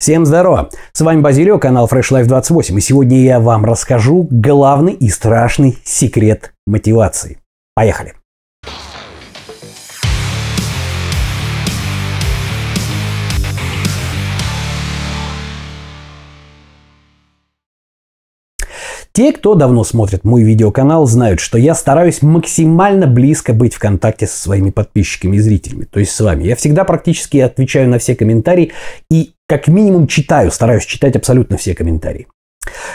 Всем здорово! С вами Базилио, канал Fresh Life 28, и сегодня я вам расскажу главный и страшный секрет мотивации. Поехали! Те, кто давно смотрит мой видеоканал, знают, что я стараюсь максимально близко быть в контакте со своими подписчиками и зрителями, то есть с вами. Я всегда практически отвечаю на все комментарии и как минимум читаю, стараюсь читать абсолютно все комментарии.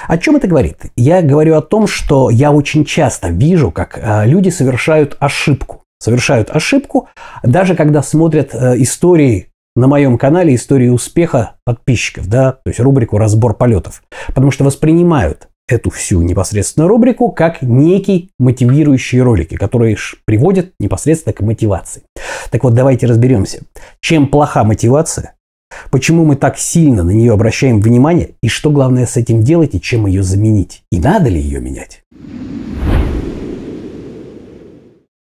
О чем это говорит? Я говорю о том, что я очень часто вижу, как э, люди совершают ошибку. Совершают ошибку, даже когда смотрят э, истории на моем канале истории успеха подписчиков, да, то есть рубрику «Разбор полетов», потому что воспринимают эту всю непосредственно рубрику как некие мотивирующие ролики, которые приводят непосредственно к мотивации. Так вот, давайте разберемся, чем плоха мотивация, почему мы так сильно на нее обращаем внимание и что главное с этим делать и чем ее заменить, и надо ли ее менять.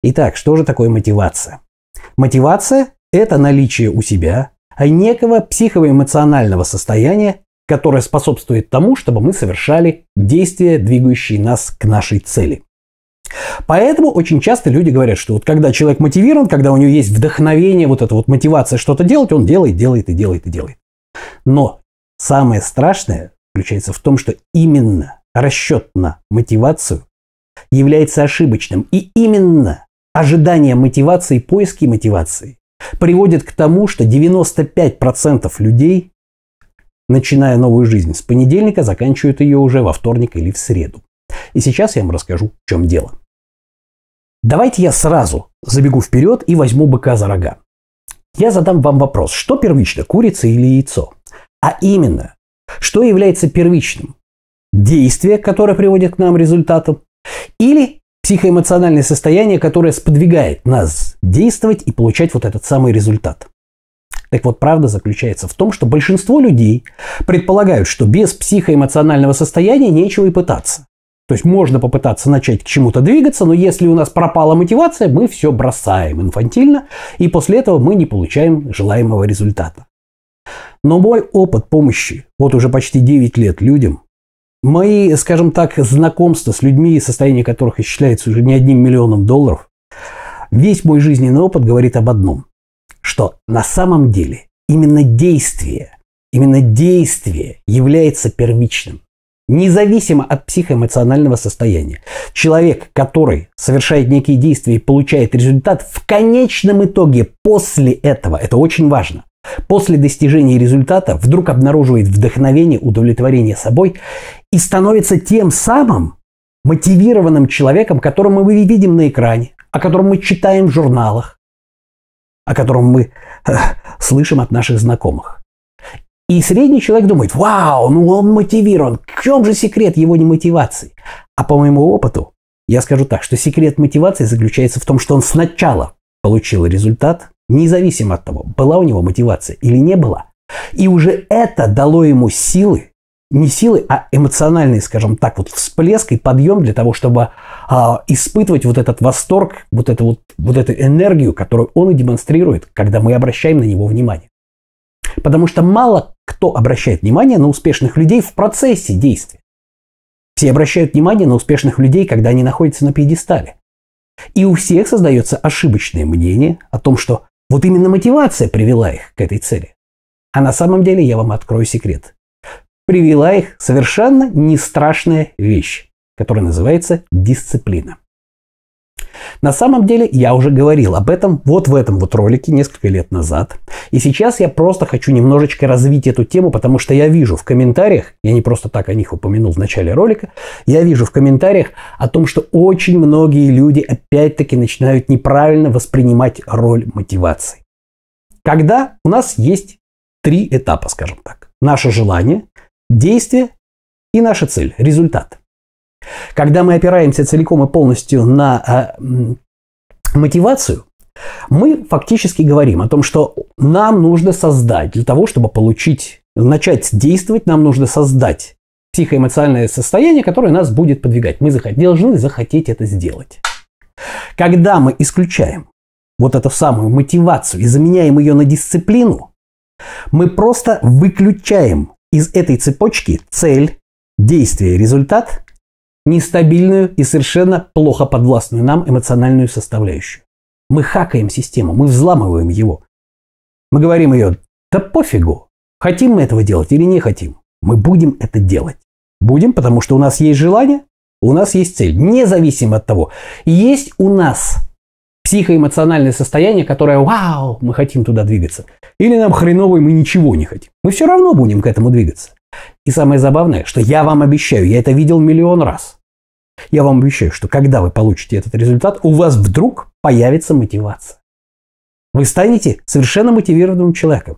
Итак, что же такое мотивация? Мотивация – это наличие у себя некого психоэмоционального состояния, которое способствует тому, чтобы мы совершали действия, двигающие нас к нашей цели. Поэтому очень часто люди говорят, что вот когда человек мотивирован, когда у него есть вдохновение, вот эта вот мотивация что-то делать, он делает, делает и делает и делает. Но самое страшное заключается в том, что именно расчет на мотивацию является ошибочным. И именно ожидание мотивации, поиски мотивации приводит к тому, что 95% людей начиная новую жизнь с понедельника, заканчивают ее уже во вторник или в среду. И сейчас я вам расскажу, в чем дело. Давайте я сразу забегу вперед и возьму быка за рога. Я задам вам вопрос, что первично, курица или яйцо? А именно, что является первичным? Действие, которое приводит к нам результату, или психоэмоциональное состояние, которое сподвигает нас действовать и получать вот этот самый результат. Так вот, правда заключается в том, что большинство людей предполагают, что без психоэмоционального состояния нечего и пытаться. То есть можно попытаться начать к чему-то двигаться, но если у нас пропала мотивация, мы все бросаем инфантильно, и после этого мы не получаем желаемого результата. Но мой опыт помощи, вот уже почти 9 лет людям, мои, скажем так, знакомства с людьми, состояние которых исчисляется уже не одним миллионом долларов, весь мой жизненный опыт говорит об одном что на самом деле именно действие, именно действие является первичным. Независимо от психоэмоционального состояния. Человек, который совершает некие действия и получает результат, в конечном итоге после этого, это очень важно, после достижения результата вдруг обнаруживает вдохновение, удовлетворение собой и становится тем самым мотивированным человеком, которого мы видим на экране, о котором мы читаем в журналах, о котором мы э, слышим от наших знакомых. И средний человек думает, вау, ну он мотивирован, в чем же секрет его немотивации? А по моему опыту, я скажу так, что секрет мотивации заключается в том, что он сначала получил результат, независимо от того, была у него мотивация или не была. И уже это дало ему силы, не силы, а эмоциональный, скажем так, вот всплеск и подъем для того, чтобы а, испытывать вот этот восторг, вот, эту вот, вот эту энергию, которую он и демонстрирует, когда мы обращаем на него внимание. Потому что мало кто обращает внимание на успешных людей в процессе действия. Все обращают внимание на успешных людей, когда они находятся на пьедестале. И у всех создается ошибочное мнение о том, что вот именно мотивация привела их к этой цели. А на самом деле я вам открою секрет. Привела их совершенно не страшная вещь который называется дисциплина. На самом деле я уже говорил об этом вот в этом вот ролике несколько лет назад. И сейчас я просто хочу немножечко развить эту тему, потому что я вижу в комментариях, я не просто так о них упомянул в начале ролика, я вижу в комментариях о том, что очень многие люди опять-таки начинают неправильно воспринимать роль мотивации. Когда у нас есть три этапа, скажем так. Наше желание, действие и наша цель, результат. Когда мы опираемся целиком и полностью на э, мотивацию, мы фактически говорим о том, что нам нужно создать для того, чтобы получить, начать действовать, нам нужно создать психоэмоциональное состояние, которое нас будет подвигать. Мы должны захотеть это сделать. Когда мы исключаем вот эту самую мотивацию и заменяем ее на дисциплину, мы просто выключаем из этой цепочки цель, действие, результат нестабильную и совершенно плохо подвластную нам эмоциональную составляющую. Мы хакаем систему, мы взламываем его. Мы говорим ее, да пофигу, хотим мы этого делать или не хотим, мы будем это делать. Будем, потому что у нас есть желание, у нас есть цель, независимо от того, есть у нас психоэмоциональное состояние, которое «Вау, мы хотим туда двигаться!» Или нам хреновый, мы ничего не хотим. Мы все равно будем к этому двигаться. И самое забавное, что я вам обещаю, я это видел миллион раз. Я вам обещаю, что когда вы получите этот результат, у вас вдруг появится мотивация. Вы станете совершенно мотивированным человеком.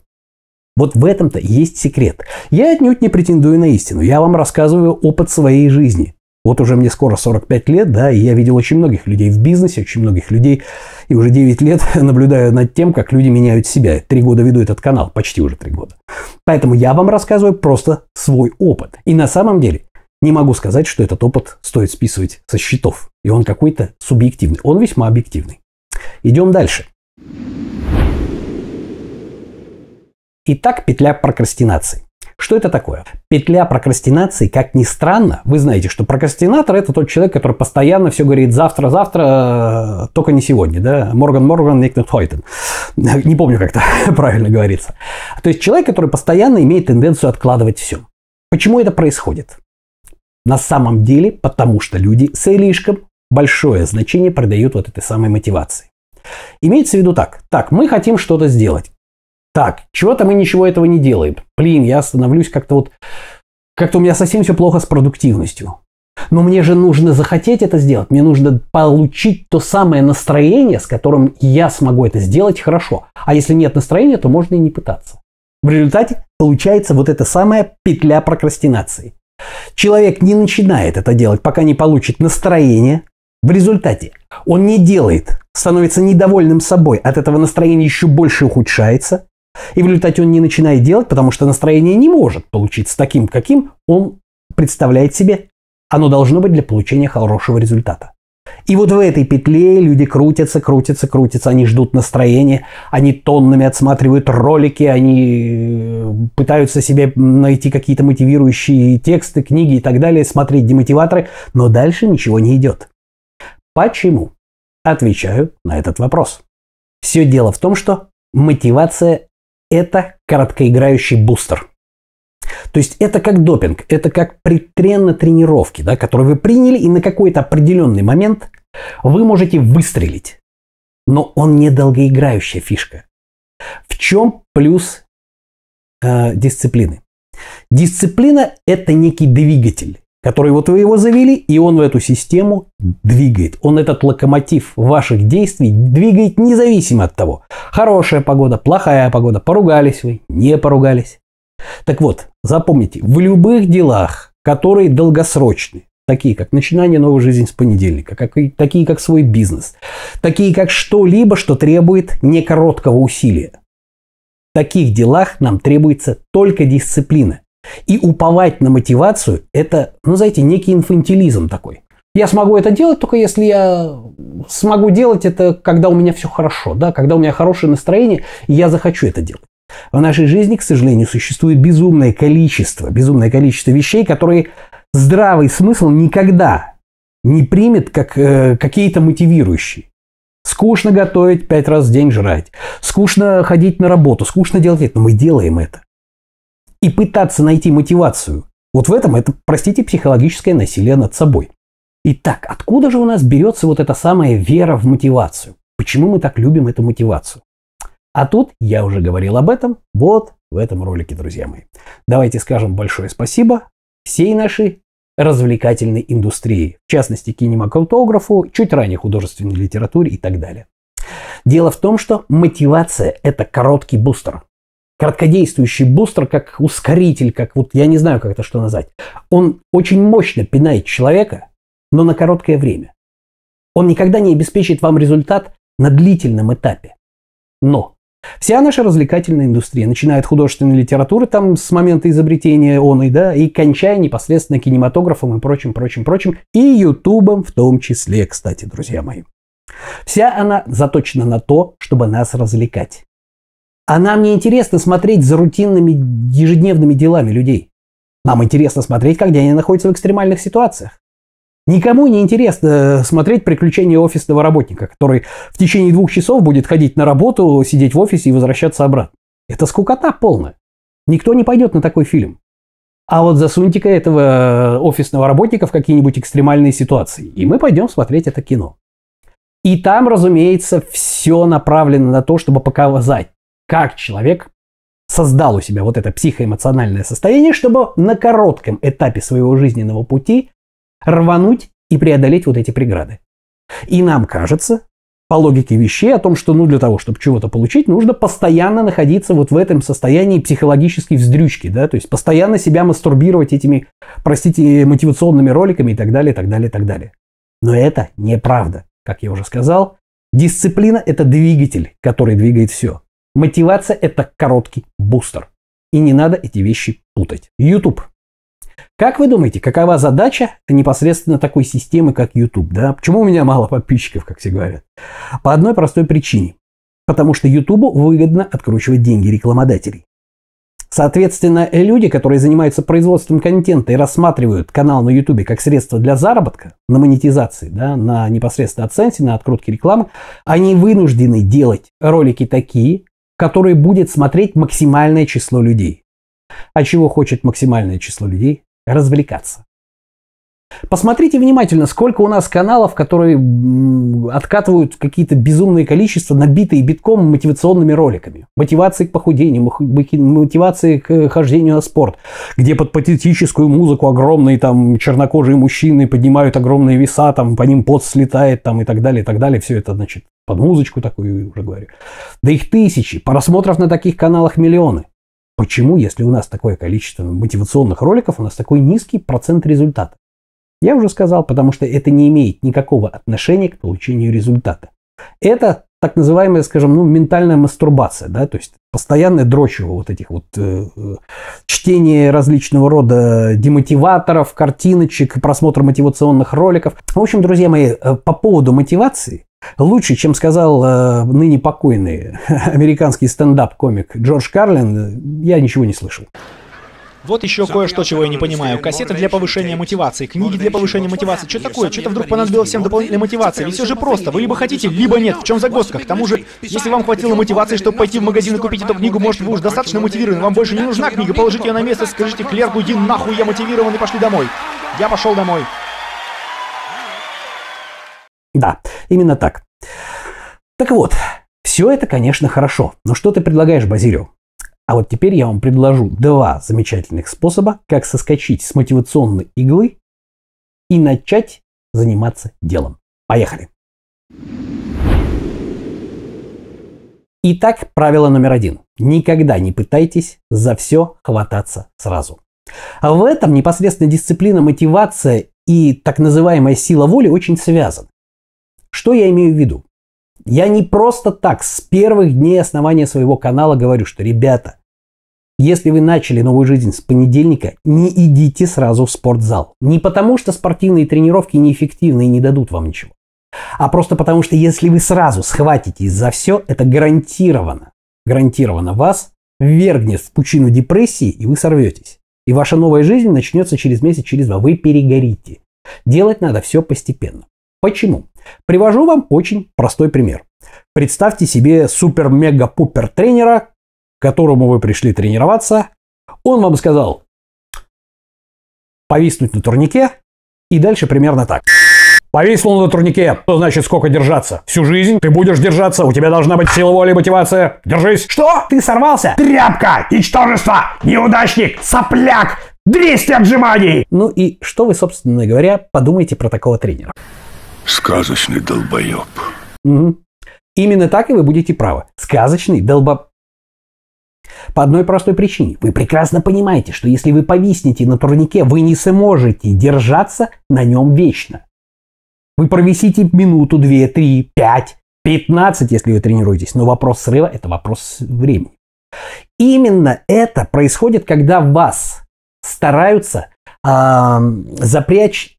Вот в этом-то есть секрет. Я отнюдь не претендую на истину. Я вам рассказываю опыт своей жизни. Вот уже мне скоро 45 лет, да, и я видел очень многих людей в бизнесе, очень многих людей, и уже 9 лет наблюдаю над тем, как люди меняют себя. Три года веду этот канал, почти уже три года. Поэтому я вам рассказываю просто свой опыт. И на самом деле не могу сказать, что этот опыт стоит списывать со счетов. И он какой-то субъективный. Он весьма объективный. Идем дальше. Итак, петля прокрастинации. Что это такое? Петля прокрастинации, как ни странно, вы знаете, что прокрастинатор это тот человек, который постоянно все говорит завтра, завтра, э, только не сегодня, да? Морган Морган, Никнет Хойтен. Не помню, как это правильно говорится. То есть человек, который постоянно имеет тенденцию откладывать все. Почему это происходит? На самом деле, потому что люди слишком большое значение придают вот этой самой мотивации. Имеется в виду так. Так, мы хотим что-то сделать так, чего-то мы ничего этого не делаем. Блин, я становлюсь как-то вот... Как-то у меня совсем все плохо с продуктивностью. Но мне же нужно захотеть это сделать, мне нужно получить то самое настроение, с которым я смогу это сделать хорошо. А если нет настроения, то можно и не пытаться. В результате получается вот эта самая петля прокрастинации. Человек не начинает это делать, пока не получит настроение. В результате он не делает, становится недовольным собой, от этого настроения, еще больше ухудшается. И в результате он не начинает делать, потому что настроение не может получиться таким, каким он представляет себе. Оно должно быть для получения хорошего результата. И вот в этой петле люди крутятся, крутятся, крутятся, они ждут настроения, они тоннами отсматривают ролики, они э, пытаются себе найти какие-то мотивирующие тексты, книги и так далее, смотреть демотиваторы, но дальше ничего не идет. Почему? Отвечаю на этот вопрос. Все дело в том, что мотивация это короткоиграющий бустер. То есть это как допинг, это как предтрен на тренировке, да, который вы приняли, и на какой-то определенный момент вы можете выстрелить. Но он не долгоиграющая фишка. В чем плюс э, дисциплины? Дисциплина – это некий двигатель который вот вы его завели, и он в эту систему двигает. Он этот локомотив ваших действий двигает независимо от того, хорошая погода, плохая погода, поругались вы, не поругались. Так вот, запомните, в любых делах, которые долгосрочны, такие как начинание новой жизни с понедельника, как, такие как свой бизнес, такие как что-либо, что требует некороткого усилия. В таких делах нам требуется только дисциплина. И уповать на мотивацию – это, ну, знаете, некий инфантилизм такой. Я смогу это делать только если я смогу делать это, когда у меня все хорошо, да, когда у меня хорошее настроение, и я захочу это делать. В нашей жизни, к сожалению, существует безумное количество, безумное количество вещей, которые здравый смысл никогда не примет как э, какие-то мотивирующие. Скучно готовить пять раз в день жрать, скучно ходить на работу, скучно делать это, но мы делаем это и пытаться найти мотивацию. Вот в этом это, простите, психологическое насилие над собой. Итак, откуда же у нас берется вот эта самая вера в мотивацию? Почему мы так любим эту мотивацию? А тут я уже говорил об этом вот в этом ролике, друзья мои. Давайте скажем большое спасибо всей нашей развлекательной индустрии, в частности кинематографу, чуть ранее художественной литературе и так далее. Дело в том, что мотивация – это короткий бустер, краткодействующий бустер, как ускоритель, как вот я не знаю, как это что назвать. Он очень мощно пинает человека, но на короткое время. Он никогда не обеспечит вам результат на длительном этапе. Но вся наша развлекательная индустрия, начиная от художественной литературы там с момента изобретения он и да, и кончая непосредственно кинематографом и прочим, прочим, прочим, и ютубом в том числе, кстати, друзья мои. Вся она заточена на то, чтобы нас развлекать. А нам не интересно смотреть за рутинными ежедневными делами людей. Нам интересно смотреть, как они находятся в экстремальных ситуациях. Никому не интересно э, смотреть приключения офисного работника, который в течение двух часов будет ходить на работу, сидеть в офисе и возвращаться обратно. Это скукота полная. Никто не пойдет на такой фильм. А вот засуньте-ка этого э, офисного работника в какие-нибудь экстремальные ситуации, и мы пойдем смотреть это кино. И там, разумеется, все направлено на то, чтобы показать, как человек создал у себя вот это психоэмоциональное состояние, чтобы на коротком этапе своего жизненного пути рвануть и преодолеть вот эти преграды. И нам кажется, по логике вещей, о том, что ну для того, чтобы чего-то получить, нужно постоянно находиться вот в этом состоянии психологической вздрючки, да, то есть постоянно себя мастурбировать этими, простите, мотивационными роликами и так далее, и так далее, и так далее. Но это неправда, как я уже сказал. Дисциплина – это двигатель, который двигает все. Мотивация – это короткий бустер. И не надо эти вещи путать. YouTube. Как вы думаете, какова задача непосредственно такой системы, как YouTube? Да? Почему у меня мало подписчиков, как все говорят? По одной простой причине. Потому что YouTube выгодно откручивать деньги рекламодателей. Соответственно, люди, которые занимаются производством контента и рассматривают канал на YouTube как средство для заработка, на монетизации, да, на непосредственно оценке, на открутке рекламы, они вынуждены делать ролики такие, который будет смотреть максимальное число людей. А чего хочет максимальное число людей? Развлекаться. Посмотрите внимательно, сколько у нас каналов, которые откатывают какие-то безумные количества, набитые битком мотивационными роликами. Мотивации к похудению, мотивации к э, хождению на спорт, где под патетическую музыку огромные там чернокожие мужчины поднимают огромные веса, там по ним пот слетает там и так далее, и так далее. Все это, значит, под музычку такую уже говорю. Да их тысячи, просмотров на таких каналах миллионы. Почему, если у нас такое количество мотивационных роликов, у нас такой низкий процент результата? Я уже сказал, потому что это не имеет никакого отношения к получению результата. Это так называемая, скажем, ну, ментальная мастурбация, да, то есть постоянное дрочево вот этих вот э, чтение различного рода демотиваторов, картиночек, просмотр мотивационных роликов. В общем, друзья мои, э, по поводу мотивации лучше, чем сказал э, ныне покойный американский стендап-комик Джордж Карлин, я ничего не слышал. Вот еще кое-что, чего я не понимаю. Кассеты для повышения мотивации, книги для повышения мотивации. Что такое? Что-то вдруг понадобилось всем дополнительной мотивации. Ведь все же просто. Вы либо хотите, либо нет. В чем загвоздка? К тому же, если вам хватило мотивации, чтобы пойти в магазин и купить эту книгу, может, вы уж достаточно мотивированы. Вам больше не нужна книга. Положите ее на место, скажите клерку, иди нахуй, я мотивирован, и пошли домой. Я пошел домой. Да, именно так. Так вот, все это, конечно, хорошо, но что ты предлагаешь Базилио? А вот теперь я вам предложу два замечательных способа, как соскочить с мотивационной иглы и начать заниматься делом. Поехали! Итак, правило номер один. Никогда не пытайтесь за все хвататься сразу. А в этом непосредственно дисциплина, мотивация и так называемая сила воли очень связаны. Что я имею в виду? Я не просто так с первых дней основания своего канала говорю, что, ребята, если вы начали новую жизнь с понедельника, не идите сразу в спортзал. Не потому, что спортивные тренировки неэффективны и не дадут вам ничего. А просто потому, что если вы сразу схватитесь за все, это гарантированно, гарантированно вас вергнет в пучину депрессии, и вы сорветесь. И ваша новая жизнь начнется через месяц, через два. Вы перегорите. Делать надо все постепенно. Почему? Привожу вам очень простой пример. Представьте себе супер-мега-пупер тренера, к которому вы пришли тренироваться. Он вам сказал повиснуть на турнике и дальше примерно так. Повисло на турнике. То значит сколько держаться? Всю жизнь ты будешь держаться. У тебя должна быть сила воли, мотивация. Держись. Что? Ты сорвался? Тряпка! Ничтожество! Неудачник! Сопляк! 200 отжиманий! Ну и что вы, собственно говоря, подумаете про такого тренера? Сказочный долбоеб. Угу. Именно так и вы будете правы. Сказочный долбоб... По одной простой причине. Вы прекрасно понимаете, что если вы повиснете на турнике, вы не сможете держаться на нем вечно. Вы провисите минуту, две, три, пять, пятнадцать, если вы тренируетесь. Но вопрос срыва – это вопрос времени. Именно это происходит, когда вас стараются э, запрячь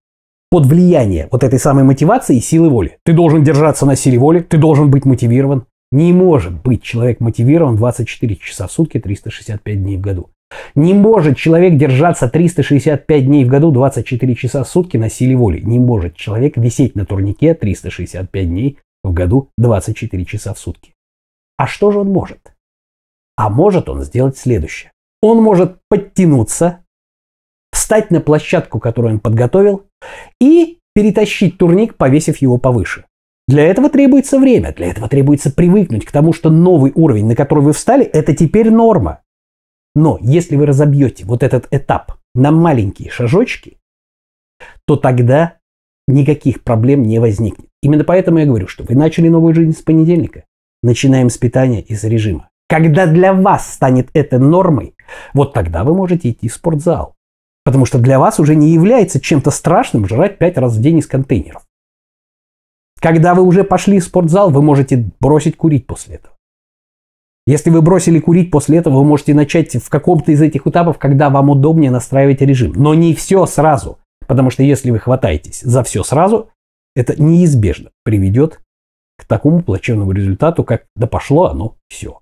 под влияние вот этой самой мотивации и силы воли. Ты должен держаться на силе воли, ты должен быть мотивирован. Не может быть человек мотивирован 24 часа в сутки, 365 дней в году. Не может человек держаться 365 дней в году, 24 часа в сутки на силе воли. Не может человек висеть на турнике 365 дней в году, 24 часа в сутки. А что же он может? А может он сделать следующее. Он может подтянуться встать на площадку, которую он подготовил, и перетащить турник, повесив его повыше. Для этого требуется время, для этого требуется привыкнуть к тому, что новый уровень, на который вы встали, это теперь норма. Но если вы разобьете вот этот этап на маленькие шажочки, то тогда никаких проблем не возникнет. Именно поэтому я говорю, что вы начали новую жизнь с понедельника. Начинаем с питания и с режима. Когда для вас станет это нормой, вот тогда вы можете идти в спортзал. Потому что для вас уже не является чем-то страшным жрать пять раз в день из контейнеров. Когда вы уже пошли в спортзал, вы можете бросить курить после этого. Если вы бросили курить после этого, вы можете начать в каком-то из этих этапов, когда вам удобнее настраивать режим. Но не все сразу. Потому что если вы хватаетесь за все сразу, это неизбежно приведет к такому плачевному результату, как да пошло оно все.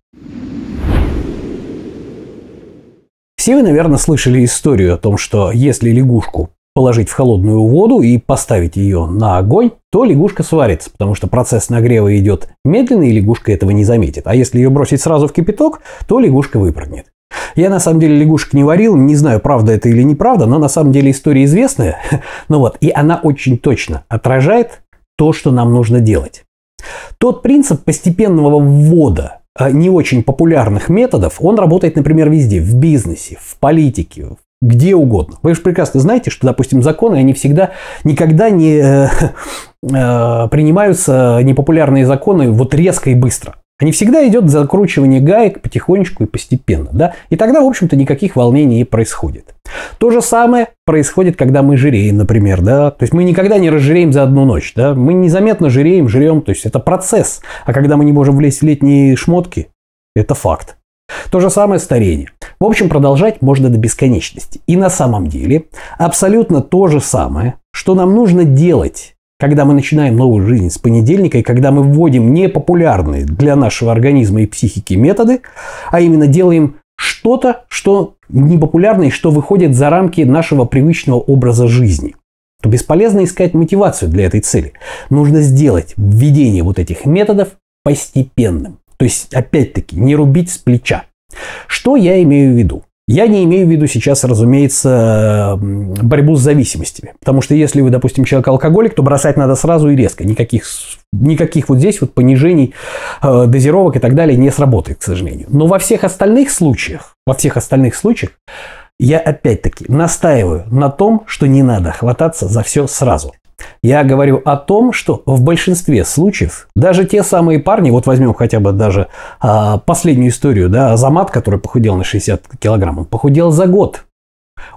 Все вы, наверное, слышали историю о том, что если лягушку положить в холодную воду и поставить ее на огонь, то лягушка сварится, потому что процесс нагрева идет медленно, и лягушка этого не заметит. А если ее бросить сразу в кипяток, то лягушка выпрыгнет. Я на самом деле лягушек не варил, не знаю, правда это или неправда, но на самом деле история известная. ну вот, и она очень точно отражает то, что нам нужно делать. Тот принцип постепенного ввода Э, не очень популярных методов, он работает, например, везде. В бизнесе, в политике, где угодно. Вы же прекрасно знаете, что, допустим, законы, они всегда никогда не э, э, принимаются непопулярные законы вот резко и быстро а не всегда идет закручивание гаек потихонечку и постепенно. Да? И тогда, в общем-то, никаких волнений не происходит. То же самое происходит, когда мы жиреем, например. Да? То есть мы никогда не разжиреем за одну ночь. Да? Мы незаметно жиреем, жрем. То есть это процесс. А когда мы не можем влезть в летние шмотки, это факт. То же самое старение. В общем, продолжать можно до бесконечности. И на самом деле абсолютно то же самое, что нам нужно делать когда мы начинаем новую жизнь с понедельника, и когда мы вводим непопулярные для нашего организма и психики методы, а именно делаем что-то, что непопулярно и что выходит за рамки нашего привычного образа жизни, то бесполезно искать мотивацию для этой цели. Нужно сделать введение вот этих методов постепенным. То есть, опять-таки, не рубить с плеча. Что я имею в виду? Я не имею в виду сейчас, разумеется, борьбу с зависимостями. Потому что если вы, допустим, человек-алкоголик, то бросать надо сразу и резко. Никаких, никаких вот здесь вот понижений, э, дозировок и так далее не сработает, к сожалению. Но во всех остальных случаях, во всех остальных случаях, я опять-таки настаиваю на том, что не надо хвататься за все сразу. Я говорю о том, что в большинстве случаев даже те самые парни, вот возьмем хотя бы даже а, последнюю историю, да, Замат, который похудел на 60 килограмм, он похудел за год.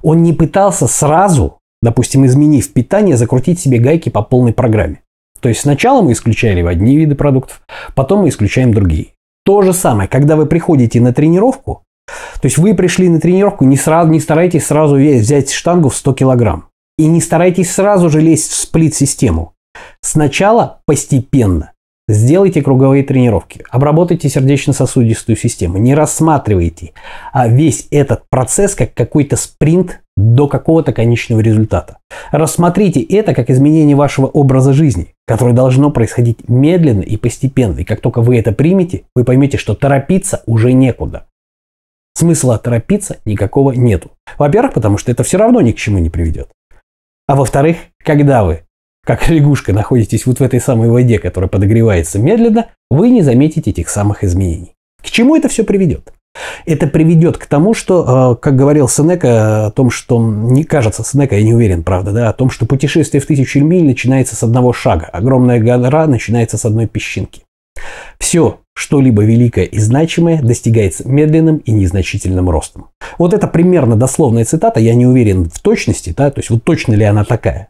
Он не пытался сразу, допустим, изменив питание, закрутить себе гайки по полной программе. То есть сначала мы исключали одни виды продуктов, потом мы исключаем другие. То же самое, когда вы приходите на тренировку, то есть вы пришли на тренировку, не, сразу, не старайтесь сразу взять штангу в 100 килограмм. И не старайтесь сразу же лезть в сплит-систему. Сначала постепенно. Сделайте круговые тренировки, обработайте сердечно-сосудистую систему, не рассматривайте а весь этот процесс как какой-то спринт до какого-то конечного результата. Рассмотрите это как изменение вашего образа жизни, которое должно происходить медленно и постепенно. И как только вы это примете, вы поймете, что торопиться уже некуда. Смысла торопиться никакого нету. Во-первых, потому что это все равно ни к чему не приведет. А во-вторых, когда вы, как лягушка, находитесь вот в этой самой воде, которая подогревается медленно, вы не заметите этих самых изменений. К чему это все приведет? Это приведет к тому, что, э, как говорил Сенека э, о том, что, не кажется, Сенека, я не уверен, правда, да, о том, что путешествие в тысячу миль начинается с одного шага, огромная гора начинается с одной песчинки. Все, что-либо великое и значимое достигается медленным и незначительным ростом. Вот это примерно дословная цитата, я не уверен в точности, да, то есть вот точно ли она такая.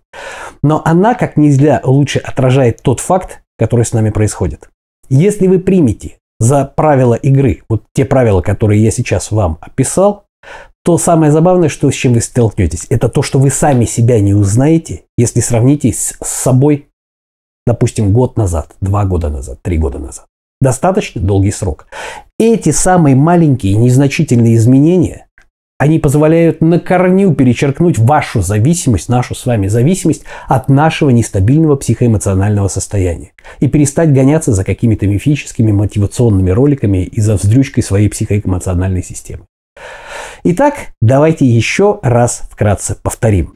Но она как нельзя лучше отражает тот факт, который с нами происходит. Если вы примете за правила игры, вот те правила, которые я сейчас вам описал, то самое забавное, что с чем вы столкнетесь, это то, что вы сами себя не узнаете, если сравните с собой, допустим, год назад, два года назад, три года назад. Достаточно долгий срок. Эти самые маленькие незначительные изменения, они позволяют на корню перечеркнуть вашу зависимость, нашу с вами зависимость от нашего нестабильного психоэмоционального состояния и перестать гоняться за какими-то мифическими мотивационными роликами и за вздрючкой своей психоэмоциональной системы. Итак, давайте еще раз вкратце повторим.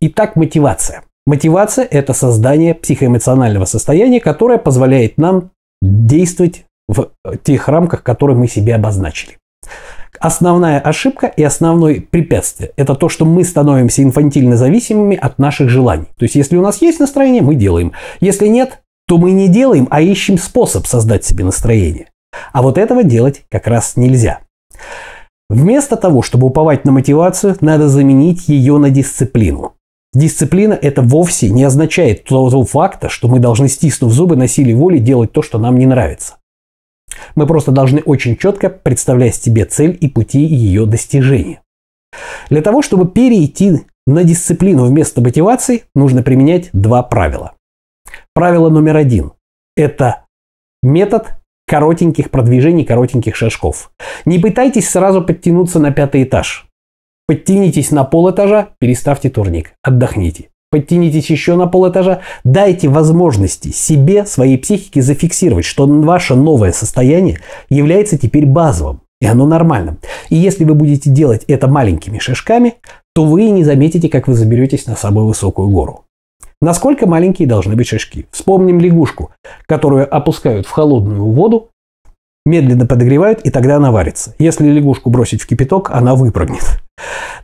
Итак, мотивация – Мотивация – это создание психоэмоционального состояния, которое позволяет нам действовать в э, тех рамках, которые мы себе обозначили. Основная ошибка и основное препятствие – это то, что мы становимся инфантильно зависимыми от наших желаний. То есть, если у нас есть настроение, мы делаем. Если нет, то мы не делаем, а ищем способ создать себе настроение. А вот этого делать как раз нельзя. Вместо того, чтобы уповать на мотивацию, надо заменить ее на дисциплину. Дисциплина это вовсе не означает того факта, что мы должны, стиснув зубы, на силе воли делать то, что нам не нравится. Мы просто должны очень четко представлять себе цель и пути ее достижения. Для того, чтобы перейти на дисциплину вместо мотивации, нужно применять два правила. Правило номер один – это метод коротеньких продвижений, коротеньких шажков. Не пытайтесь сразу подтянуться на пятый этаж. Подтянитесь на полэтажа, переставьте турник, отдохните. Подтянитесь еще на полэтажа, дайте возможности себе, своей психике зафиксировать, что ваше новое состояние является теперь базовым, и оно нормальным. И если вы будете делать это маленькими шишками, то вы не заметите, как вы заберетесь на самую высокую гору. Насколько маленькие должны быть шишки? Вспомним лягушку, которую опускают в холодную воду, медленно подогревают, и тогда она варится. Если лягушку бросить в кипяток, она выпрыгнет.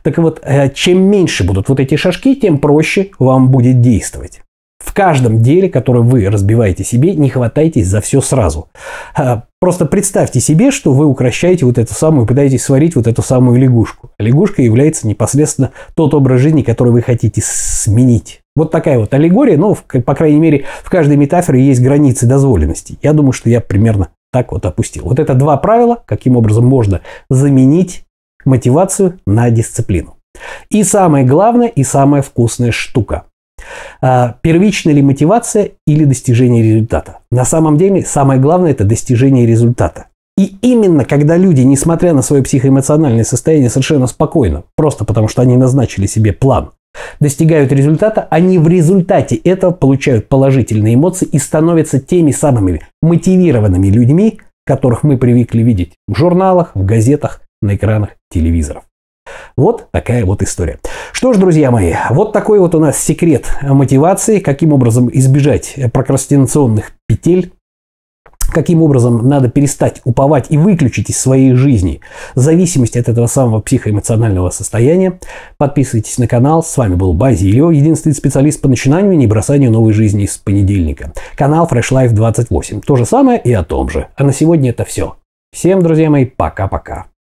Так вот, э, чем меньше будут вот эти шажки, тем проще вам будет действовать. В каждом деле, которое вы разбиваете себе, не хватайтесь за все сразу. А, просто представьте себе, что вы укращаете вот эту самую, пытаетесь сварить вот эту самую лягушку. Лягушка является непосредственно тот образ жизни, который вы хотите сменить. Вот такая вот аллегория, но, по крайней мере, в каждой метафоре есть границы дозволенности. Я думаю, что я примерно так вот опустил. Вот это два правила, каким образом можно заменить мотивацию на дисциплину. И самое главное, и самая вкусная штука. А, первичная ли мотивация или достижение результата? На самом деле самое главное – это достижение результата. И именно когда люди, несмотря на свое психоэмоциональное состояние, совершенно спокойно, просто потому что они назначили себе план, достигают результата, они в результате этого получают положительные эмоции и становятся теми самыми мотивированными людьми, которых мы привыкли видеть в журналах, в газетах, на экранах телевизоров. Вот такая вот история. Что ж, друзья мои, вот такой вот у нас секрет мотивации, каким образом избежать прокрастинационных петель каким образом надо перестать уповать и выключить из своей жизни зависимость от этого самого психоэмоционального состояния. Подписывайтесь на канал. С вами был Базилио, единственный специалист по начинанию и не бросанию новой жизни с понедельника. Канал Fresh Life 28. То же самое и о том же. А на сегодня это все. Всем, друзья мои, пока-пока.